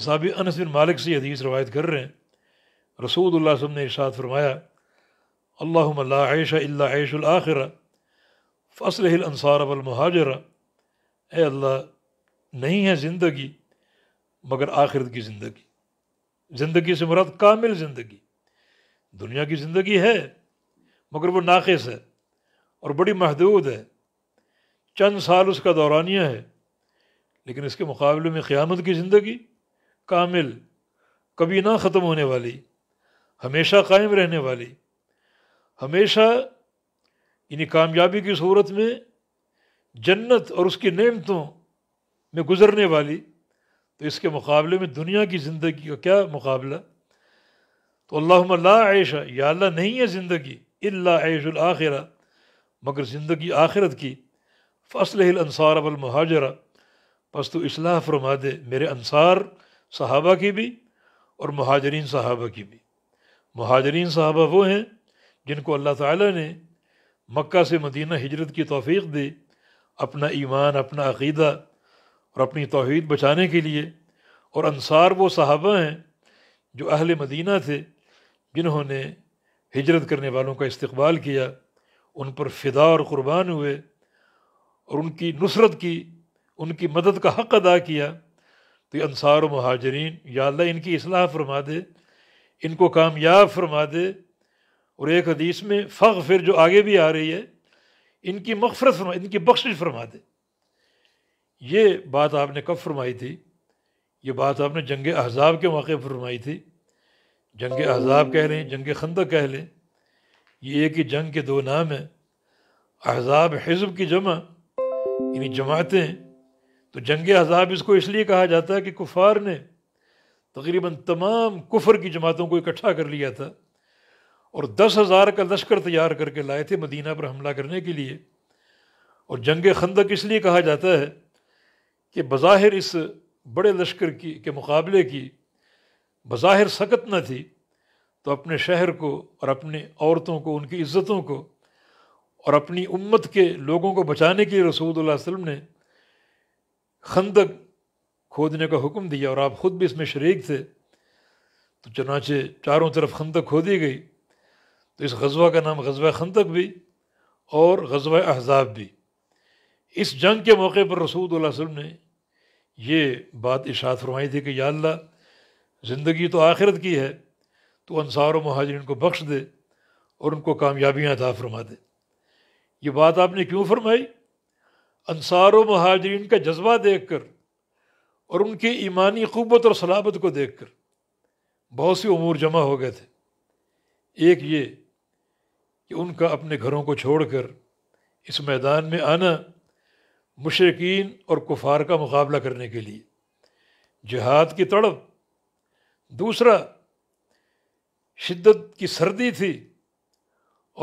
انس بن مالک سے حدیث روایت کر رہے ہیں رسول اللہ نے ارشاد فرمایا اللہ لا عیش الا عیش الآخرہ فصل الانصار اب اے اللہ نہیں ہے زندگی مگر آخرت کی زندگی زندگی سے مراد کامل زندگی دنیا کی زندگی ہے مگر وہ ناقص ہے اور بڑی محدود ہے چند سال اس کا دورانیہ ہے لیکن اس کے مقابلے میں قیامت کی زندگی کامل کبھی نہ ختم ہونے والی ہمیشہ قائم رہنے والی ہمیشہ یعنی کامیابی کی صورت میں جنت اور اس کی نعمتوں میں گزرنے والی تو اس کے مقابلے میں دنیا کی زندگی کا کیا مقابلہ تو اللہم لا عیشہ یا اللہ نہیں ہے زندگی اللہ عیش الآخرہ مگر زندگی آخرت کی والمہاجرہ پس تو اصلاح فرما دے میرے انصار صحابہ کی بھی اور مہاجرین صحابہ کی بھی مہاجرین صحابہ وہ ہیں جن کو اللہ تعالیٰ نے مکہ سے مدینہ ہجرت کی توفیق دی اپنا ایمان اپنا عقیدہ اور اپنی توحید بچانے کے لیے اور انصار وہ صحابہ ہیں جو اہل مدینہ تھے جنہوں نے ہجرت کرنے والوں کا استقبال کیا ان پر فدا اور قربان ہوئے اور ان کی نصرت کی ان کی مدد کا حق ادا کیا یہ انصار و مہاجرین یا اللہ ان کی اصلاح فرما دے ان کو کامیاب فرما دے اور ایک حدیث میں فخ پھر جو آگے بھی آ رہی ہے ان کی مغفرت فرما ان کی بخشش فرما دے یہ بات آپ نے کب فرمائی تھی یہ بات آپ نے جنگ احزاب کے موقع فرمائی تھی جنگ احزاب کہہ لیں جنگ خندق کہہ لیں یہ ایک ہی جنگ کے دو نام ہیں احزاب حزب کی جمع یعنی جماعتیں تو جنگ عذاب اس کو اس لیے کہا جاتا ہے کہ کفار نے تقریباً تمام کفر کی جماعتوں کو اکٹھا کر لیا تھا اور دس ہزار کا لشکر تیار کر کے لائے تھے مدینہ پر حملہ کرنے کے لیے اور جنگ خندق اس لیے کہا جاتا ہے کہ بظاہر اس بڑے لشکر کی کے مقابلے کی بظاہر سکت نہ تھی تو اپنے شہر کو اور اپنے عورتوں کو ان کی عزتوں کو اور اپنی امت کے لوگوں کو بچانے کے لیے رسول اللہ علیہ وسلم نے خندق کھودنے کا حکم دیا اور آپ خود بھی اس میں شریک تھے تو چنانچہ چاروں طرف خندق کھودی گئی تو اس غزوہ کا نام غزوہ خندق بھی اور غزوہ احزاب بھی اس جنگ کے موقع پر رسول اللہ علیہ وسلم نے یہ بات اشاعت فرمائی تھی کہ یا اللہ زندگی تو آخرت کی ہے تو انصار و مہاجرین کو بخش دے اور ان کو کامیابیاں عطا فرما دے یہ بات آپ نے کیوں فرمائی انصار و مہاجرین کا جذبہ دیکھ کر اور ان کی ایمانی قوت اور صلابت کو دیکھ کر بہت سی امور جمع ہو گئے تھے ایک یہ کہ ان کا اپنے گھروں کو چھوڑ کر اس میدان میں آنا مشرقین اور کفار کا مقابلہ کرنے کے لیے جہاد کی تڑپ دوسرا شدت کی سردی تھی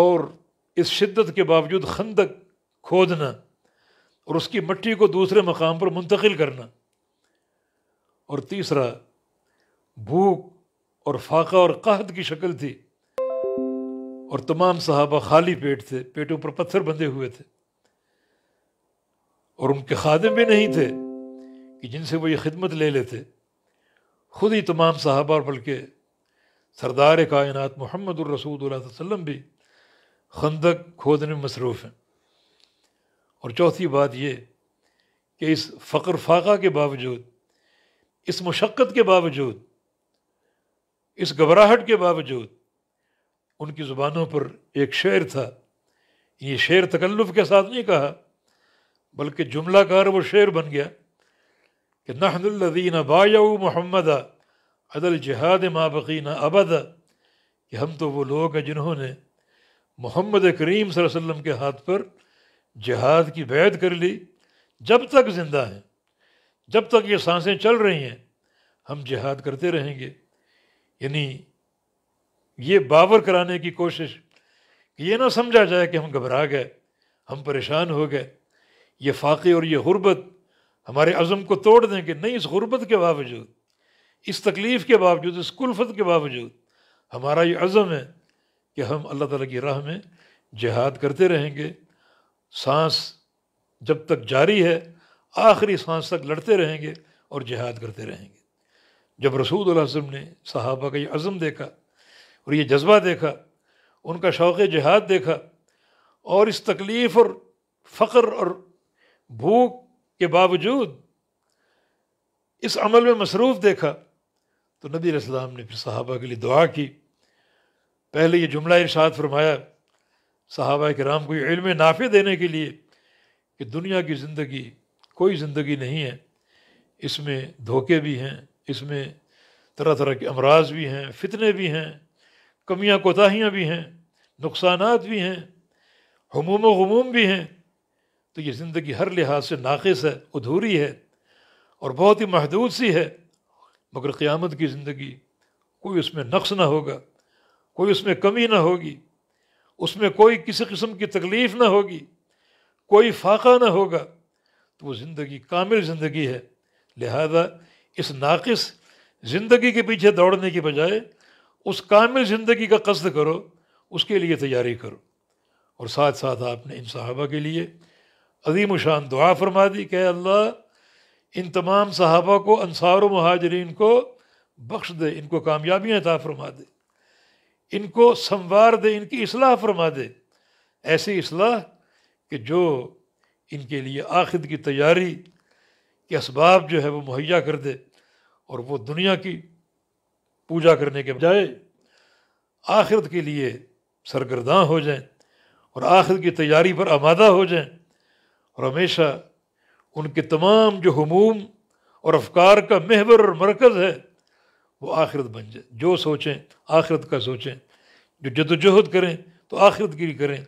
اور اس شدت کے باوجود خندق کھودنا اور اس کی مٹی کو دوسرے مقام پر منتقل کرنا اور تیسرا بھوک اور فاقہ اور قحط کی شکل تھی اور تمام صحابہ خالی پیٹ تھے پیٹوں پر پتھر بندھے ہوئے تھے اور ان کے خادم بھی نہیں تھے کہ جن سے وہ یہ خدمت لے لیتے خود ہی تمام صحابہ اور بلکہ سردار کائنات محمد الرسود اللہ علیہ وسلم بھی خندق کھودنے میں مصروف ہیں اور چوتھی بات یہ کہ اس فقر فاقہ کے باوجود اس مشقت کے باوجود اس گھبراہٹ کے باوجود ان کی زبانوں پر ایک شعر تھا یہ شعر تکلف کے ساتھ نہیں کہا بلکہ جملہ کار وہ شعر بن گیا کہ نحن الذین بایعوا محمد عدل جہاد ما بقینہ ابدا کہ ہم تو وہ لوگ ہیں جنہوں نے محمد کریم صلی اللہ علیہ وسلم کے ہاتھ پر جہاد کی بیعت کر لی جب تک زندہ ہیں جب تک یہ سانسیں چل رہی ہیں ہم جہاد کرتے رہیں گے یعنی یہ باور کرانے کی کوشش کہ یہ نہ سمجھا جائے کہ ہم گھبرا گئے ہم پریشان ہو گئے یہ فاقے اور یہ غربت ہمارے عزم کو توڑ دیں کہ نہیں اس غربت کے باوجود اس تکلیف کے باوجود اس کلفت کے باوجود ہمارا یہ عزم ہے کہ ہم اللہ تعالیٰ کی راہ میں جہاد کرتے رہیں گے سانس جب تک جاری ہے آخری سانس تک لڑتے رہیں گے اور جہاد کرتے رہیں گے جب رسول اللہ وسلم نے صحابہ کا یہ عزم دیکھا اور یہ جذبہ دیکھا ان کا شوق جہاد دیکھا اور اس تکلیف اور فقر اور بھوک کے باوجود اس عمل میں مصروف دیکھا تو نبی علیہ السلام نے پھر صحابہ کے لیے دعا کی پہلے یہ جملہ ارشاد فرمایا صحابہ کرام کو یہ علم نافع دینے کے لیے کہ دنیا کی زندگی کوئی زندگی نہیں ہے اس میں دھوکے بھی ہیں اس میں طرح طرح کے امراض بھی ہیں فتنے بھی ہیں کمیاں کوتاہیاں بھی ہیں نقصانات بھی ہیں ہموم و غموم بھی ہیں تو یہ زندگی ہر لحاظ سے ناقص ہے ادھوری ہے اور بہت ہی محدود سی ہے مگر قیامت کی زندگی کوئی اس میں نقص نہ ہوگا کوئی اس میں کمی نہ ہوگی اس میں کوئی کسی قسم کی تکلیف نہ ہوگی کوئی فاقہ نہ ہوگا تو وہ زندگی کامل زندگی ہے لہذا اس ناقص زندگی کے پیچھے دوڑنے کی بجائے اس کامل زندگی کا قصد کرو اس کے لیے تیاری کرو اور ساتھ ساتھ آپ نے ان صحابہ کے لیے عظیم و شان دعا فرما دی کہ اللہ ان تمام صحابہ کو انصار و مہاجرین کو بخش دے ان کو کامیابیاں عطا فرما دے ان کو سنوار دے ان کی اصلاح فرما دے ایسی اصلاح کہ جو ان کے لیے آخر کی تیاری کے اسباب جو ہے وہ مہیا کر دے اور وہ دنیا کی پوجا کرنے کے بجائے آخرت کے لیے سرگرداں ہو جائیں اور آخر کی تیاری پر آمادہ ہو جائیں اور ہمیشہ ان کے تمام جو حموم اور افکار کا محور اور مرکز ہے وہ آخرت بن جائے جو سوچیں آخرت کا سوچیں جو جد و جہد کریں تو آخرت کے لیے کریں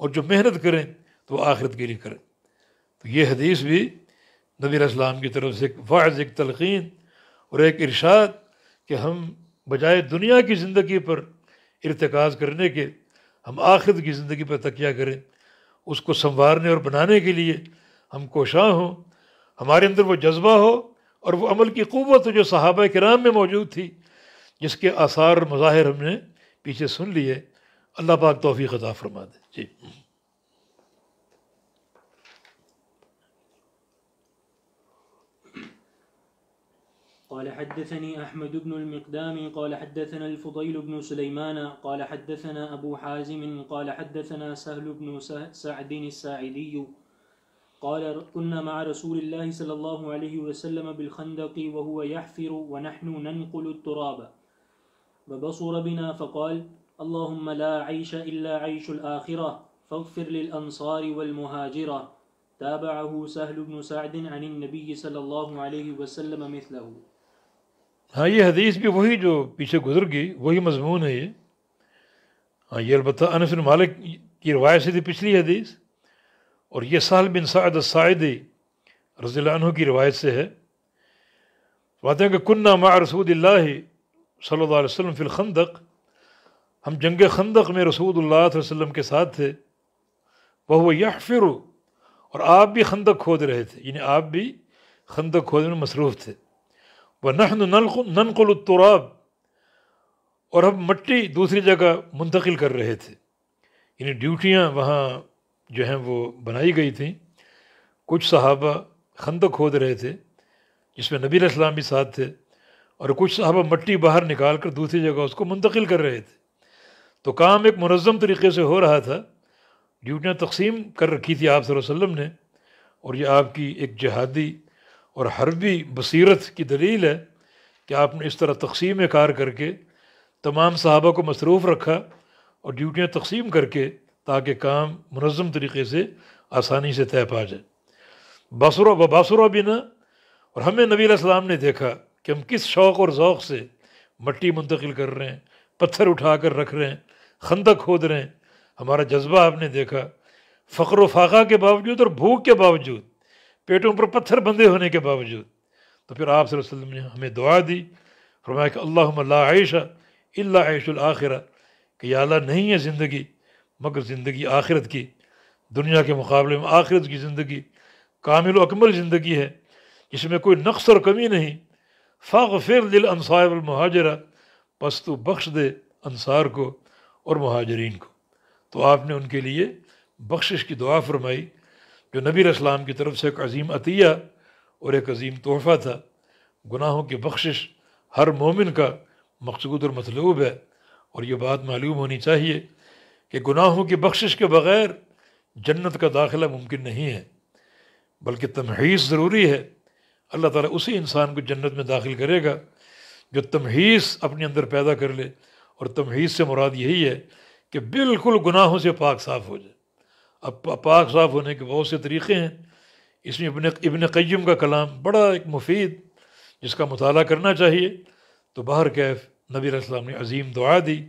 اور جو محنت کریں تو وہ آخرت کے لیے کریں تو یہ حدیث بھی نبی علیہ السلام کی طرف سے ایک فائض ایک تلقین اور ایک ارشاد کہ ہم بجائے دنیا کی زندگی پر ارتکاز کرنے کے ہم آخرت کی زندگی پر تقیہ کریں اس کو سنوارنے اور بنانے کے لیے ہم کوشاں ہوں ہمارے اندر وہ جذبہ ہو اور وہ عمل کی قوت جو صحابہ کرام میں موجود تھی جس کے آثار مظاہر ہم نے پیچھے سن لیے اللہ پاک توفیق عطا فرما دے جی قال حدثني أحمد بن المقدام قال حدثنا الفضيل بن سليمان قال حدثنا أبو حازم قال حدثنا سهل بن سعد الساعدي قال كنا مع رسول الله صلى الله عليه وسلم بالخندق وهو يحفر ونحن ننقل التراب فبصر بنا فقال اللهم لا عيش إلا عيش الآخرة فاغفر للأنصار والمهاجرة تابعه سهل بن سعد عن النبي صلى الله عليه وسلم مثله هاي حديث हदीस भी جو जो पीछे गुजर गई वही मजमून है ये हाँ ये अलबत् अनस मालिक اور یہ سال بن سعد سعیدی رضی اللہ عنہ کی روایت سے ہے بات ہے کہ کنہ مع رسول اللہ صلی اللہ علیہ وسلم فی الخندق ہم جنگ خندق میں رسول اللہ علیہ وسلم کے ساتھ تھے وہ یا اور آپ بھی خندق کھود رہے تھے یعنی آپ بھی خندق کھودنے مصروف تھے وہ نحن ننقل التراب اور ہم مٹی دوسری جگہ منتقل کر رہے تھے یعنی ڈیوٹیاں وہاں جو ہیں وہ بنائی گئی تھیں کچھ صحابہ خندق کھود رہے تھے جس میں نبی السلام بھی ساتھ تھے اور کچھ صحابہ مٹی باہر نکال کر دوسری جگہ اس کو منتقل کر رہے تھے تو کام ایک منظم طریقے سے ہو رہا تھا ڈیوٹیاں تقسیم کر رکھی تھی آپ صلی اللہ علیہ وسلم نے اور یہ آپ کی ایک جہادی اور حربی بصیرت کی دلیل ہے کہ آپ نے اس طرح تقسیم کار کر کے تمام صحابہ کو مصروف رکھا اور ڈیوٹیاں تقسیم کر کے تاکہ کام منظم طریقے سے آسانی سے طے پا جائے بصر و بھی نہ اور ہمیں نبی علیہ السلام نے دیکھا کہ ہم کس شوق اور ذوق سے مٹی منتقل کر رہے ہیں پتھر اٹھا کر رکھ رہے ہیں خندہ کھود رہے ہیں ہمارا جذبہ آپ نے دیکھا فخر و فاقہ کے باوجود اور بھوک کے باوجود پیٹوں پر پتھر بندے ہونے کے باوجود تو پھر آپ صلی اللہ علیہ وسلم نے ہمیں دعا دی فرمایا اللہ لا عائشہ اللہ عائش الآخرہ کہ اللہ نہیں ہے زندگی مگر زندگی آخرت کی دنیا کے مقابلے میں آخرت کی زندگی کامل و اکمل زندگی ہے اس میں کوئی نقص اور کمی نہیں فاغ فر دل انصار المہاجرہ پس تو بخش دے انصار کو اور مہاجرین کو تو آپ نے ان کے لیے بخشش کی دعا فرمائی جو نبی اسلام کی طرف سے ایک عظیم عطیہ اور ایک عظیم تحفہ تھا گناہوں کی بخشش ہر مومن کا مقصود اور مطلوب ہے اور یہ بات معلوم ہونی چاہیے کہ گناہوں کی بخشش کے بغیر جنت کا داخلہ ممکن نہیں ہے بلکہ تمحیص ضروری ہے اللہ تعالیٰ اسی انسان کو جنت میں داخل کرے گا جو تمحیص اپنے اندر پیدا کر لے اور تمحیص سے مراد یہی ہے کہ بالکل گناہوں سے پاک صاف ہو جائے اب پاک صاف ہونے کے بہت سے طریقے ہیں اس میں ابن ابن قیم کا کلام بڑا ایک مفید جس کا مطالعہ کرنا چاہیے تو باہر کیف نبی علیہ السلام نے عظیم دعا دی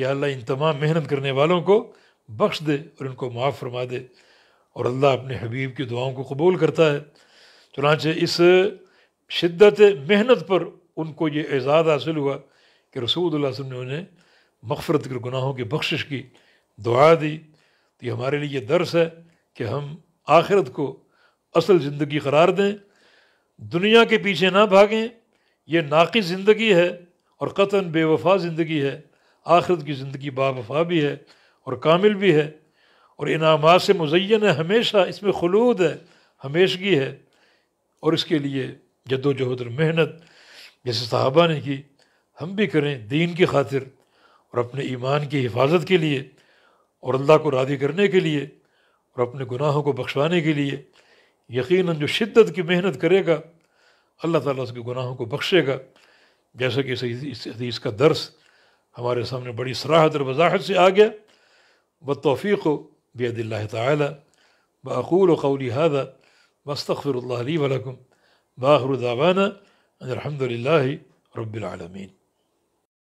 یا اللہ ان تمام محنت کرنے والوں کو بخش دے اور ان کو معاف فرما دے اور اللہ اپنے حبیب کی دعاؤں کو قبول کرتا ہے چنانچہ اس شدت محنت پر ان کو یہ اعزاز حاصل ہوا کہ رسول اللہ وسلم نے انہیں مغفرت کے گناہوں کی بخشش کی دعا دی تو یہ ہمارے لیے یہ درس ہے کہ ہم آخرت کو اصل زندگی قرار دیں دنیا کے پیچھے نہ بھاگیں یہ ناقص زندگی ہے اور قطن بے وفا زندگی ہے آخرت کی زندگی با وفا بھی ہے اور کامل بھی ہے اور انعامات سے مزین ہے ہمیشہ اس میں خلود ہے ہمیشگی ہے اور اس کے لیے جد و جہد اور محنت جیسے صحابہ نے کی ہم بھی کریں دین کی خاطر اور اپنے ایمان کی حفاظت کے لیے اور اللہ کو راضی کرنے کے لیے اور اپنے گناہوں کو بخشوانے کے لیے یقیناً جو شدت کی محنت کرے گا اللہ تعالیٰ اس کے گناہوں کو بخشے گا جیسا کہ اس حدیث کا درس ہمارے سامنے بڑی صراحت اور وضاحت سے آ گیا بید اللہ تعالی بقول و هذا وأستغفر الله لي ولكم باخر دعوانا ان الحمد لله رب العالمين